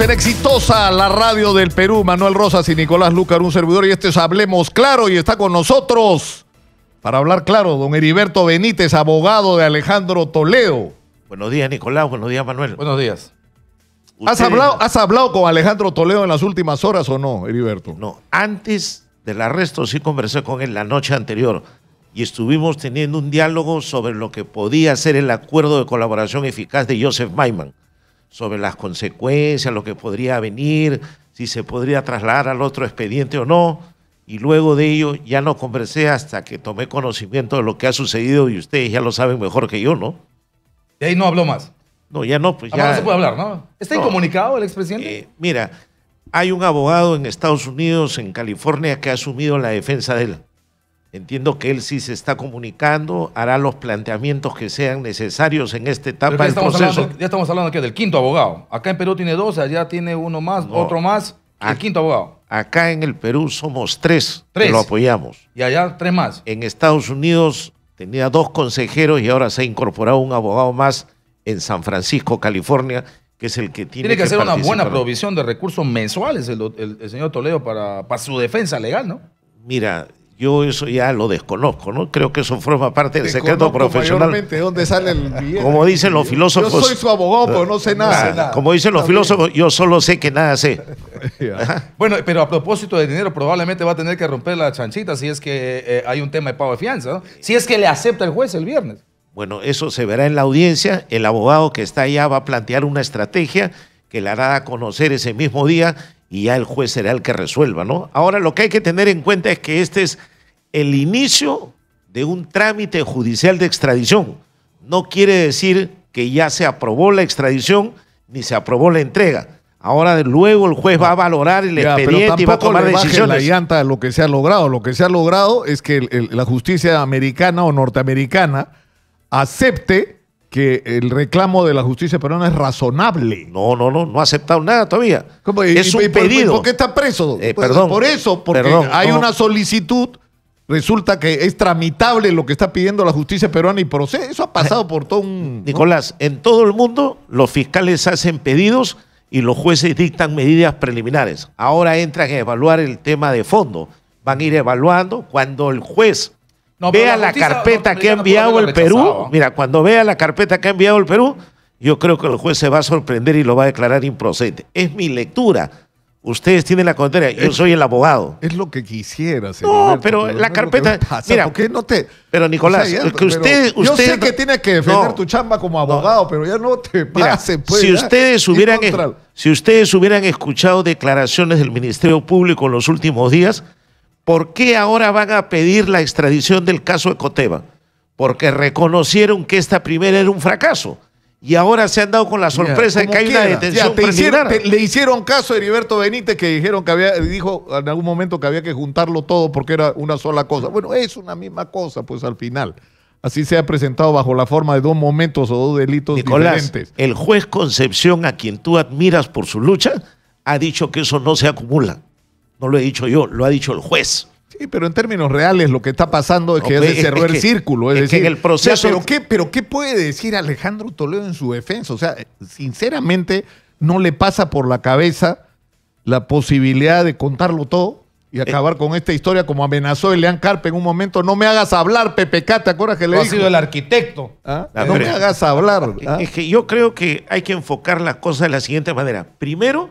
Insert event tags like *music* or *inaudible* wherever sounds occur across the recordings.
En exitosa la radio del Perú, Manuel Rosas y Nicolás Lucar, un servidor, y este es Hablemos Claro, y está con nosotros, para hablar claro, don Heriberto Benítez, abogado de Alejandro Toleo. Buenos días, Nicolás, buenos días, Manuel. Buenos días. ¿Has hablado, ¿Has hablado con Alejandro Toledo en las últimas horas o no, Heriberto? No, antes del arresto sí conversé con él la noche anterior y estuvimos teniendo un diálogo sobre lo que podía ser el acuerdo de colaboración eficaz de Joseph Maiman, sobre las consecuencias, lo que podría venir, si se podría trasladar al otro expediente o no. Y luego de ello ya no conversé hasta que tomé conocimiento de lo que ha sucedido y ustedes ya lo saben mejor que yo, ¿no? De ahí no habló más. No, ya no, pues ah, ya. Ahora no se puede hablar, ¿no? ¿Está incomunicado el expresidente? Eh, mira, hay un abogado en Estados Unidos, en California, que ha asumido la defensa de él. Entiendo que él sí se está comunicando, hará los planteamientos que sean necesarios en esta etapa del proceso. ya estamos hablando aquí del quinto abogado. Acá en Perú tiene dos, allá tiene uno más, otro más, el quinto abogado. Acá en el Perú somos tres, tres. lo apoyamos. Y allá tres más. En Estados Unidos tenía dos consejeros y ahora se ha incorporado un abogado más en San Francisco, California, que es el que tiene, tiene que, hacer una buena provisión de recursos mensuales el, señor Toledo para, para su defensa legal, ¿no? Mira, yo eso ya lo desconozco, ¿no? Creo que eso forma parte del secreto profesional. dónde sale el Como dicen los filósofos. Yo soy su abogado, pero no sé nada. Ah, como dicen los filósofos, yo solo sé que nada sé. *laughs* bueno, pero a propósito de dinero, probablemente va a tener que romper la chanchita si es que eh, hay un tema de pago de fianza, ¿no? Si es que le acepta el juez el viernes. Bueno, eso se verá en la audiencia. El abogado que está allá va a plantear una estrategia que la hará a conocer ese mismo día y ya el juez será el que resuelva, ¿no? Ahora lo que hay que tener en cuenta es que este es el inicio de un trámite judicial de extradición. No quiere decir que ya se aprobó la extradición ni se aprobó la entrega. Ahora luego el juez va a valorar el expediente y va a tomar decisiones. la llanta lo que se ha logrado. Lo que se ha logrado es que la justicia americana o norteamericana acepte que el reclamo de la justicia peruana es razonable. No, no, no, no ha aceptado nada todavía. ¿Cómo? Es un pedido. Por, qué está preso? Eh, pues, perdón. Por eso, porque hay una solicitud, resulta que es tramitable lo que está pidiendo la justicia peruana y procede. Eso ha pasado por todo un... Nicolás, en todo el mundo los fiscales hacen pedidos y los jueces dictan medidas preliminares. Ahora entran a evaluar el tema de fondo. Van a ir evaluando cuando el juez vea la, carpeta que ha enviado el Perú. Mira, cuando vea la carpeta que ha enviado el Perú, yo creo que el juez se va a sorprender y lo va a declarar improcedente. Es mi lectura. Ustedes tienen la contraria, yo soy el abogado. Es lo que quisiera, señor. No, pero, la carpeta. mira, no te.? Pero Nicolás, que usted, usted, Yo sé que tiene que defender tu chamba como abogado, pero ya no te pase, pues, Si ustedes, hubieran, si ustedes hubieran escuchado declaraciones del Ministerio Público en los últimos días, ¿Por qué ahora van a pedir la extradición del caso Ecoteva? Porque reconocieron que esta primera era un fracaso. Y ahora se han dado con la sorpresa de que hay una detención Le hicieron caso a Heriberto Benítez que dijeron que había, dijo en algún momento que había que juntarlo todo porque era una sola cosa. Bueno, es una misma cosa, pues al final. Así se ha presentado bajo la forma de dos momentos o dos delitos Nicolás, diferentes. El juez Concepción, a quien tú admiras por su lucha, ha dicho que eso no se acumula. No lo he dicho yo, lo ha dicho el juez. Sí, pero en términos reales lo que está pasando es que se pues, cerró el círculo. Es, decir, en el proceso. pero, ¿qué, pero ¿qué puede decir Alejandro Toledo en su defensa? O sea, sinceramente, no le pasa por la cabeza la posibilidad de contarlo todo y eh. acabar con esta historia como amenazó Elian Carpe en un momento. No me hagas hablar, Pepe ¿te acuerdas que le no Ha sido el arquitecto. ¿Ah? No me hagas hablar. Es ¿ah? que yo creo que hay que enfocar las cosas de la siguiente manera. Primero,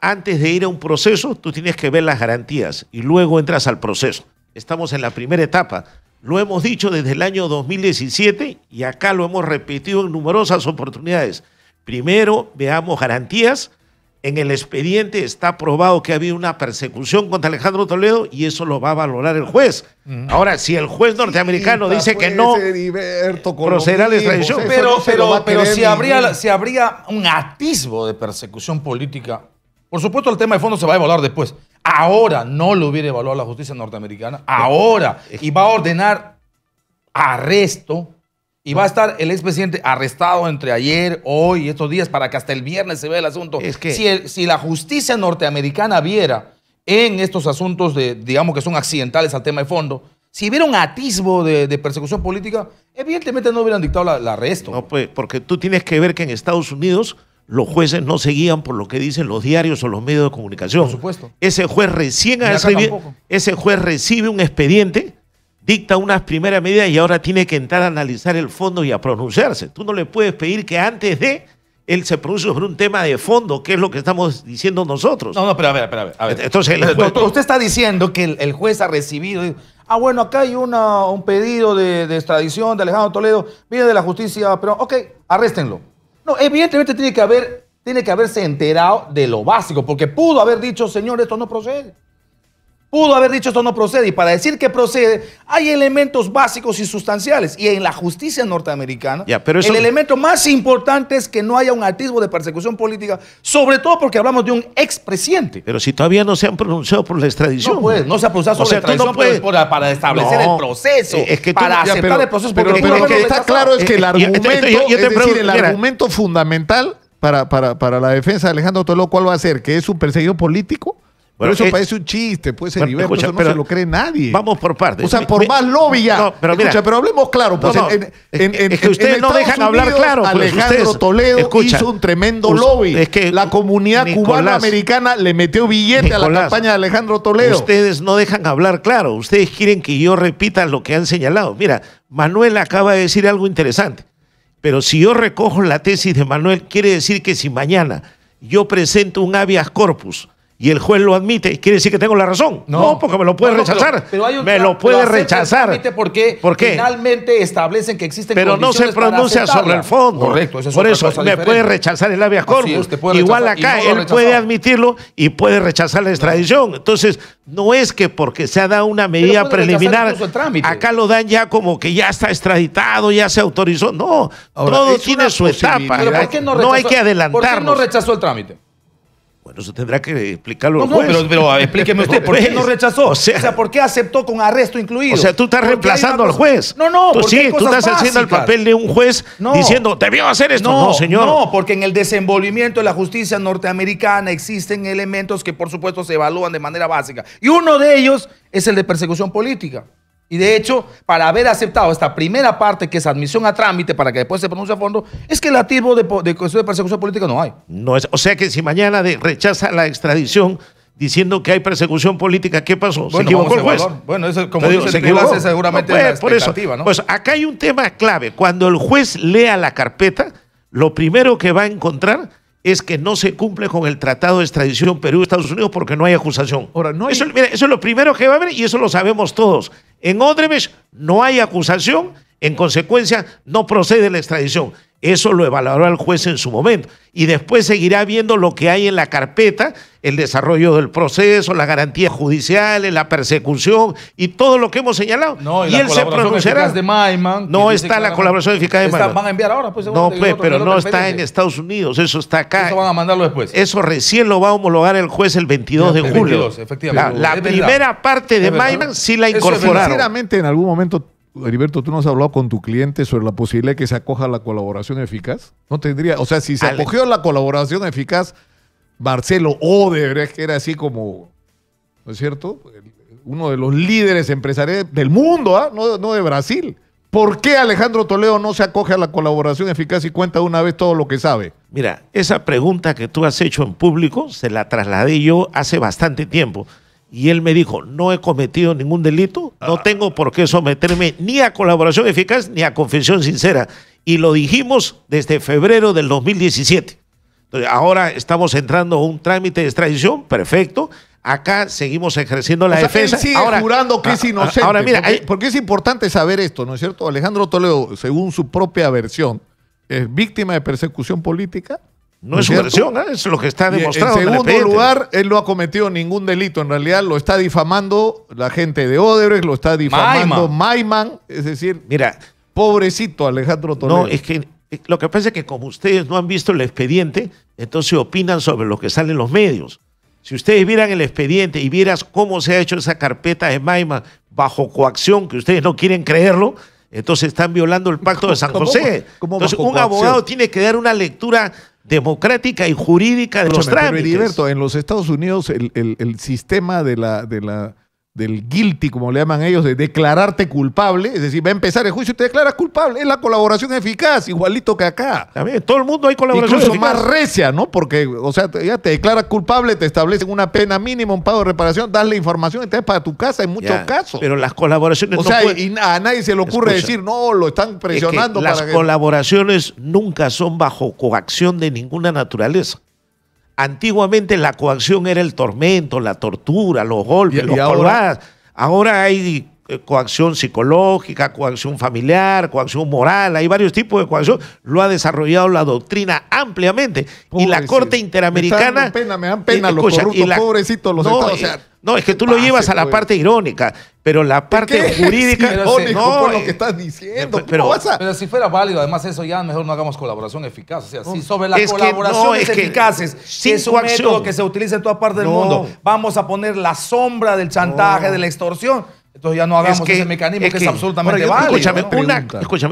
antes de ir a un proceso, tú tienes que ver las garantías y luego entras al proceso. Estamos en la primera etapa. Lo hemos dicho desde el año 2017 y acá lo hemos repetido en numerosas oportunidades. Primero, veamos garantías. En el expediente está probado que ha habido una persecución contra Alejandro Toledo y eso lo va a valorar el juez. Ahora, si el juez norteamericano dice que no, procederá la extradición. Pero, pero, si, habría, si habría un atisbo de persecución política, por supuesto, el tema de fondo se va a evaluar después. Ahora no lo hubiera evaluado la justicia norteamericana. Ahora. Y va a ordenar arresto. Y va a estar el expresidente arrestado entre ayer, hoy, estos días, para que hasta el viernes se vea el asunto. si, la justicia norteamericana viera en estos asuntos, de, digamos que son accidentales al tema de fondo, si hubiera un atisbo de, persecución política, evidentemente no hubieran dictado el arresto. No, pues, porque tú tienes que ver que en Estados Unidos los jueces no se guían por lo que dicen los diarios o los medios de comunicación. Por supuesto. Ese juez recién ese juez recibe un expediente, dicta unas primeras medidas y ahora tiene que entrar a analizar el fondo y a pronunciarse. Tú no le puedes pedir que antes de él se pronuncie sobre un tema de fondo, que es lo que estamos diciendo nosotros. No, no, pero a ver, a ver. usted está diciendo que el, juez ha recibido. Ah, bueno, acá hay un pedido de, de extradición de Alejandro Toledo, viene de la justicia, pero ok, arréstenlo evidentemente tiene que, haber, tiene que haberse enterado de lo básico, porque pudo haber dicho, señor, esto no procede. Pudo haber dicho esto no procede y para decir que procede hay elementos básicos y sustanciales. Y en la justicia norteamericana, el elemento más importante es que no haya un atisbo de persecución política, sobre todo porque hablamos de un expresidente. Pero si todavía no se han pronunciado por la extradición. No, puede, no se ha pronunciado sobre la extradición para establecer el proceso, eh, para aceptar el proceso. Pero, lo que está claro es que el argumento, fundamental para, para, la defensa de Alejandro lo cual va a ser? ¿Que es un perseguido político? pero eso eh, parece un chiste, puede ser nivel, no se lo cree nadie. Vamos por partes. O sea, por más lobby ya. No, pero, pero hablemos claro. Pues, es que ustedes no dejan hablar claro. Pues, Alejandro Toledo hizo un tremendo lobby. Es que la comunidad cubana-americana le metió billete a la campaña de Alejandro Toledo. Ustedes no dejan hablar claro. Ustedes quieren que yo repita lo que han señalado. Mira, Manuel acaba de decir algo interesante. Pero si yo recojo la tesis de Manuel, quiere decir que si mañana yo presento un habeas corpus y el juez lo admite, quiere decir que tengo la razón. No, porque me lo puede rechazar. me lo puede rechazar. Porque finalmente establecen que existen Pero no se pronuncia sobre el fondo. Correcto, es Por eso me puede rechazar el habeas corpus. Igual acá él puede admitirlo y puede rechazar la extradición. Entonces, no es que porque se ha dado una medida preliminar, acá lo dan ya como que ya está extraditado, ya se autorizó. No, todo tiene su etapa. No hay que adelantar ¿Por qué no rechazó el trámite? Bueno, eso tendrá que explicarlo. No, no, pero, explíqueme usted, ¿por qué no *laughs* rechazó? O sea, ¿por qué aceptó con arresto incluido? O sea, tú estás reemplazando al juez. No, no, tú, sí, tú estás haciendo el papel de un juez no, diciendo, debió hacer esto. No, no, señor. No, porque en el desenvolvimiento de la justicia norteamericana existen elementos que, por supuesto, se evalúan de manera básica. Y uno de ellos es el de persecución política. Y de hecho, para haber aceptado esta primera parte, que es admisión a trámite, para que después se pronuncie a fondo, es que el activo de, de, de persecución política no hay. No es, o sea que si mañana rechaza la extradición diciendo que hay persecución política, ¿qué pasó? se equivocó el juez. Bueno, eso como se equivocó. seguramente no, pues, la por Pues acá hay un tema clave. Cuando el juez lea la carpeta, lo primero que va a encontrar es que no se cumple con el tratado de extradición Perú-Estados Unidos porque no hay acusación. Ahora, Eso, eso es lo primero que va a haber y eso lo sabemos todos. En Otremes no hay acusación en consecuencia, no procede la extradición. Eso lo evaluará el juez en su momento. Y después seguirá viendo lo que hay en la carpeta, el desarrollo del proceso, las garantías judiciales, la persecución y todo lo que hemos señalado. No, y, él se pronunciará. no está la colaboración eficaz de Maiman. Van a enviar ahora, pues, No, pues, pero no está en Estados Unidos, eso está acá. Eso van a mandarlo después. Eso recién lo va a homologar el juez el 22 de julio. efectivamente. La, primera parte de Maiman sí la incorporaron. Sinceramente, en algún momento Heriberto, tú no has hablado con tu cliente sobre la posibilidad de que se acoja la colaboración eficaz. No tendría, o sea, si se acogió la colaboración eficaz, Marcelo Odebrecht, que era así como, ¿no es cierto? Uno de los líderes empresariales del mundo, ¿ah? no, no, de Brasil. ¿Por qué Alejandro Toledo no se acoge a la colaboración eficaz y cuenta una vez todo lo que sabe? Mira, esa pregunta que tú has hecho en público se la trasladé yo hace bastante tiempo. Y él me dijo, no he cometido ningún delito, no ah. tengo por qué someterme ni a colaboración eficaz ni a confesión sincera. Y lo dijimos desde febrero del 2017. Entonces, ahora estamos entrando a un trámite de extradición, perfecto. Acá seguimos ejerciendo la defensa. Él sigue ahora, jurando que es ah, ah, inocente. Ahora mira, porque, es importante saber esto, ¿no es cierto? Alejandro Toledo, según su propia versión, es víctima de persecución política, no, es su versión, ¿eh? es lo que está demostrado. en segundo lugar, él no ha cometido ningún delito. En realidad lo está difamando la gente de Odebrecht, lo está difamando Maiman. Es decir, mira, pobrecito Alejandro Toledo. No, es que eh, lo que pasa es que como ustedes no han visto el expediente, entonces opinan sobre lo que salen los medios. Si ustedes vieran el expediente y vieras cómo se ha hecho esa carpeta de Maiman bajo coacción, que ustedes no quieren creerlo, entonces están violando el pacto de *laughs* San José. entonces un abogado tiene que dar una lectura democrática y jurídica de los trámites. Heriberto, en los Estados Unidos el, el sistema de la, de la del guilty, como le llaman ellos, de declararte culpable, es decir, va a empezar el juicio y te declaras culpable, es la colaboración eficaz, igualito que acá. También, todo el mundo hay colaboración Incluso más recia, ¿no? Porque, o sea, ya te declaras culpable, te establecen una pena mínima, un pago de reparación, das la información y te para tu casa en muchos casos. Pero las colaboraciones o sea, y a nadie se le ocurre decir, no, lo están presionando para que Las colaboraciones nunca son bajo coacción de ninguna naturaleza. Antiguamente la coacción era el tormento, la tortura, los golpes, los ahora hay eh, coacción psicológica, coacción familiar, coacción moral, hay varios tipos de coacción, lo ha desarrollado la doctrina ampliamente. y la Corte Interamericana... Me pena, me dan pena eh, los corruptos, pobrecitos los no, estados, no, es que tú lo llevas a la pues. parte irónica, pero la parte *laughs* jurídica. Oh, no, lo eh, que estás diciendo. Pero, pero, si fuera válido, además, eso ya mejor no hagamos colaboración eficaz. O sea, si sobre la colaboración no, eficaces, que, es un método que se utiliza en toda parte del mundo, vamos a poner la sombra del chantaje, de la extorsión entonces ya no hagamos ese mecanismo que, es absolutamente válido. Escúchame,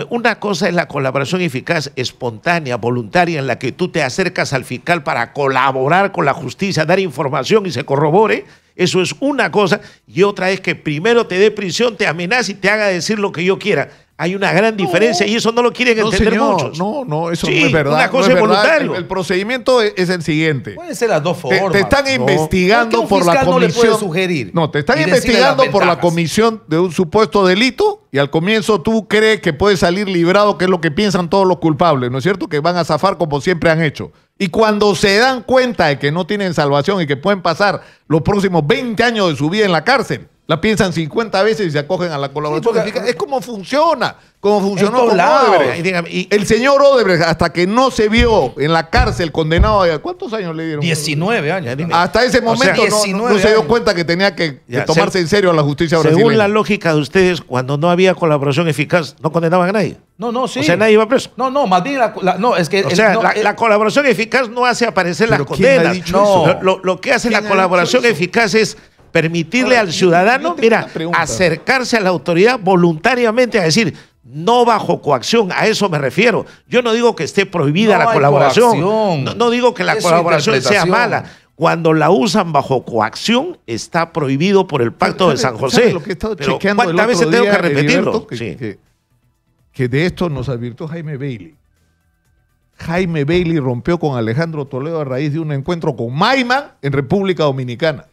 una, una cosa es la colaboración eficaz, espontánea, voluntaria, en la que tú te acercas al fiscal para colaborar con la justicia, dar información y se corrobore. Eso es una cosa. Y otra es que primero te dé prisión, te amenace y te haga decir lo que yo quiera. Hay una gran diferencia y eso no lo quieren entender muchos. No, no, eso no es verdad. Una cosa es El, procedimiento es, el siguiente. Pueden ser las dos formas. Te, están investigando por la comisión. sugerir no, te están investigando por la comisión de un supuesto delito y al comienzo tú crees que puedes salir librado, que es lo que piensan todos los culpables, ¿no es cierto? Que van a zafar como siempre han hecho. Y cuando se dan cuenta de que no tienen salvación y que pueden pasar los próximos 20 años de su vida en la cárcel, la piensan 50 veces y se acogen a la colaboración. es como funciona, como funcionó el señor Odebrecht, hasta que no se vio en la cárcel condenado, ¿cuántos años le dieron? 19 años. Hasta ese momento no, se dio cuenta que tenía que, tomarse en serio a la justicia brasileña. Según la lógica de ustedes, cuando no había colaboración eficaz, no condenaban a nadie. No, no, sí. O sea, nadie iba preso. No, no, más bien la, no, es que. O la, colaboración eficaz no hace aparecer las condenas. No. Lo, lo, que hace la colaboración eficaz es permitirle al ciudadano, acercarse a la autoridad voluntariamente a decir, no bajo coacción, a eso me refiero. Yo no digo que esté prohibida la colaboración, no, digo que la colaboración sea mala. Cuando la usan bajo coacción, está prohibido por el Pacto de San José. que ¿Cuántas veces tengo que repetirlo? Que, de esto nos advirtió Jaime Bailey. Jaime Bailey rompió con Alejandro Toledo a raíz de un encuentro con Maima en República Dominicana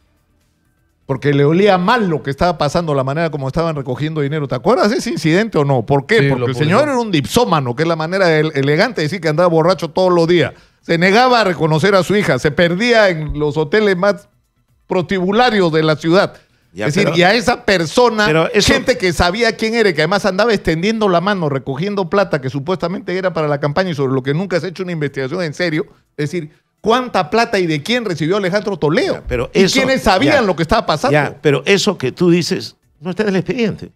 porque le olía mal lo que estaba pasando, la manera como estaban recogiendo dinero. ¿Te acuerdas de ese incidente o no? ¿Por qué? Porque el señor era un dipsómano, que es la manera elegante de decir que andaba borracho todos los días. Se negaba a reconocer a su hija, se perdía en los hoteles más protibularios de la ciudad. es decir, y a esa persona, gente que sabía quién era, y que además andaba extendiendo la mano, recogiendo plata que supuestamente era para la campaña y sobre lo que nunca se ha hecho una investigación en serio, es decir, cuánta plata y de quién recibió Alejandro Toledo. y quiénes sabían lo que estaba pasando. pero eso que tú dices no está en el expediente.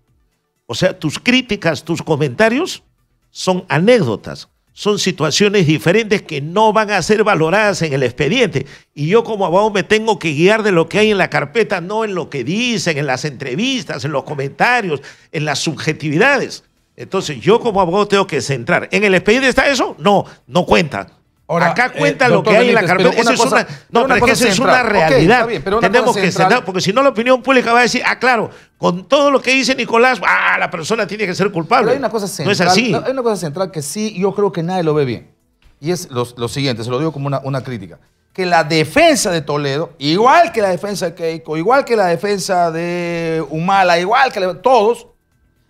O sea, tus críticas, tus comentarios son anécdotas, son situaciones diferentes que no van a ser valoradas en el expediente. Y yo como abogado me tengo que guiar de lo que hay en la carpeta, no en lo que dicen, en las entrevistas, en los comentarios, en las subjetividades. Entonces yo como abogado tengo que centrar. ¿En el expediente está eso? No, no cuenta Acá eh, cuenta lo que hay en la carpeta. Eso es una, no, pero es es una realidad. Tenemos que sentar, porque si no la opinión pública va a decir, ah, claro, con todo lo que dice Nicolás, ah, la persona tiene que ser culpable. Pero hay una cosa central, no es así. Hay una cosa central que sí, yo creo que nadie lo ve bien. Y es lo, siguiente, se lo digo como una, una, crítica. Que la defensa de Toledo, igual que la defensa de Keiko, igual que la defensa de Humala, igual que todos,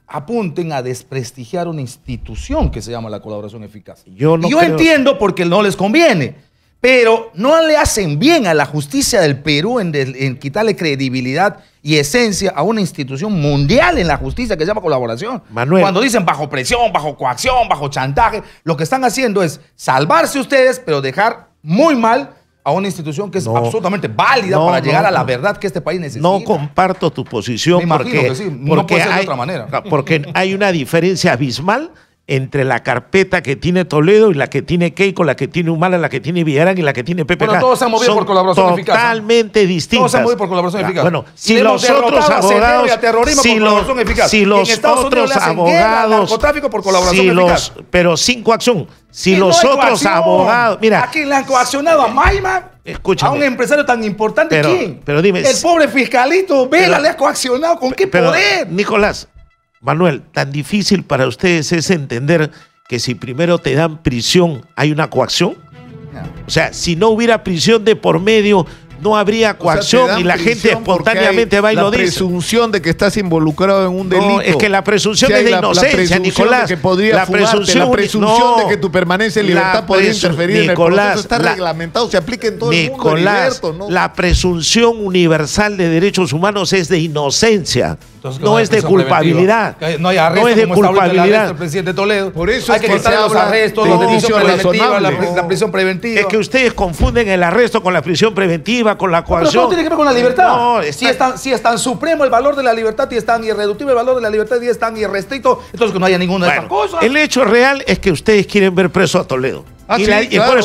apunten a desprestigiar una institución que se llama la colaboración eficaz. Yo, yo entiendo porque no les conviene, pero no le hacen bien a la justicia del Perú en, quitarle credibilidad y esencia a una institución mundial en la justicia que se llama colaboración. Cuando dicen bajo presión, bajo coacción, bajo chantaje, lo que están haciendo es salvarse ustedes, pero dejar muy mal a una institución que es absolutamente válida para llegar a la verdad que este país necesita. No comparto tu posición porque, otra manera. Porque hay una diferencia abismal entre la carpeta que tiene Toledo y la que tiene Keiko, la que tiene Humala, la que tiene Villarán y la que tiene Pepe. Pero todos se han movido por colaboración eficaz. Totalmente distintos. Todos se han movido por colaboración ah, eficaz. Bueno, si los otros abogados. Si los, si los otros abogados. por colaboración eficaz. pero sin coacción. Si los otros abogados. Mira. ¿A quién le han coaccionado? ¿A Maima? Escúchame, a un empresario tan importante, ¿quién? Pero dime. El pobre fiscalito Vela le ha coaccionado. ¿Con qué poder? Nicolás, Manuel, tan difícil para ustedes es entender que si primero te dan prisión, hay una coacción. O sea, si no hubiera prisión de por medio, no habría coacción y la gente espontáneamente va y lo dice. La presunción de que estás involucrado en un delito. es que la presunción es de inocencia, Nicolás. la presunción, de que tu permanencia en libertad podría interferir en el proceso está se aplica en todo el mundo. la presunción universal de derechos humanos es de inocencia no, es de culpabilidad. No, hay arresto, no es de culpabilidad. El presidente Toledo. Por eso hay que, quitar los arrestos, de prisión preventiva, la, prisión preventiva. Es que ustedes confunden el arresto con la prisión preventiva, con la coacción. No, no tiene que ver con la libertad. si, es tan, supremo el valor de la libertad y es tan irreductible el valor de la libertad y es tan irrestricto, entonces que no haya ninguna de estas cosas. El hecho real es que ustedes quieren ver preso a Toledo. y, por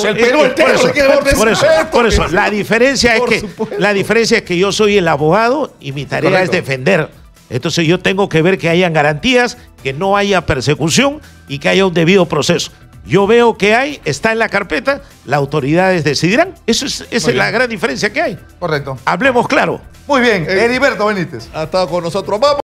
eso, la diferencia es que la diferencia es que yo soy el abogado y mi tarea es defender entonces yo tengo que ver que hayan garantías, que no haya persecución y que haya un debido proceso. Yo veo que hay, está en la carpeta, las autoridades decidirán. Eso es, esa es la gran diferencia que hay. Correcto. Hablemos claro. Muy bien, eh, Heriberto Benítez. Ha estado con nosotros. Vamos.